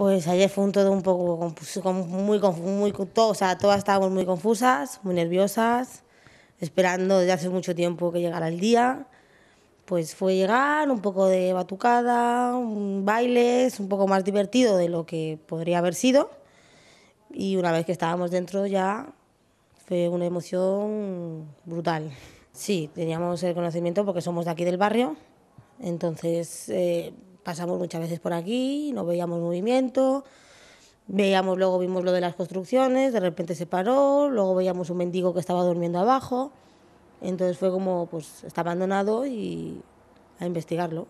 Pues ayer fue un todo un poco confuso, muy, muy todo, o sea, todas estábamos muy confusas, muy nerviosas, esperando desde hace mucho tiempo que llegara el día. Pues fue llegar, un poco de batucada, un bailes, un poco más divertido de lo que podría haber sido. Y una vez que estábamos dentro ya fue una emoción brutal. Sí, teníamos el conocimiento porque somos de aquí del barrio, entonces... Eh, pasamos muchas veces por aquí, no veíamos movimiento, veíamos, luego vimos lo de las construcciones, de repente se paró, luego veíamos un mendigo que estaba durmiendo abajo, entonces fue como, pues está abandonado y a investigarlo.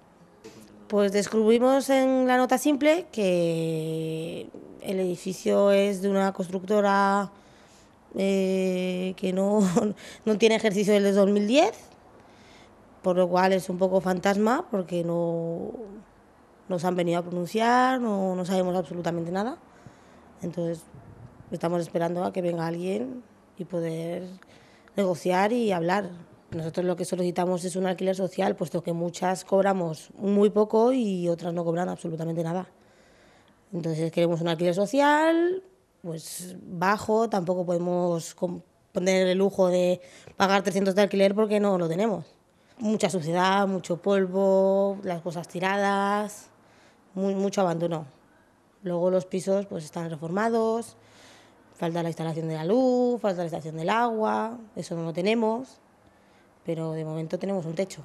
Pues descubrimos en la nota simple que el edificio es de una constructora eh, que no, no tiene ejercicio desde 2010, por lo cual es un poco fantasma porque no, nos han venido a pronunciar, no, sabemos absolutamente nada. Entonces, estamos esperando a que venga alguien y poder negociar y hablar. Nosotros lo que solicitamos es un alquiler social, puesto que muchas cobramos muy poco y otras no cobran absolutamente nada. Entonces queremos un alquiler social, pues bajo, tampoco podemos poner el lujo de pagar 300 de alquiler porque no lo tenemos. Mucha suciedad, mucho polvo, las cosas tiradas mucho abandono. Luego los pisos pues están reformados, falta la instalación de la luz, falta la instalación del agua, eso no lo tenemos, pero de momento tenemos un techo.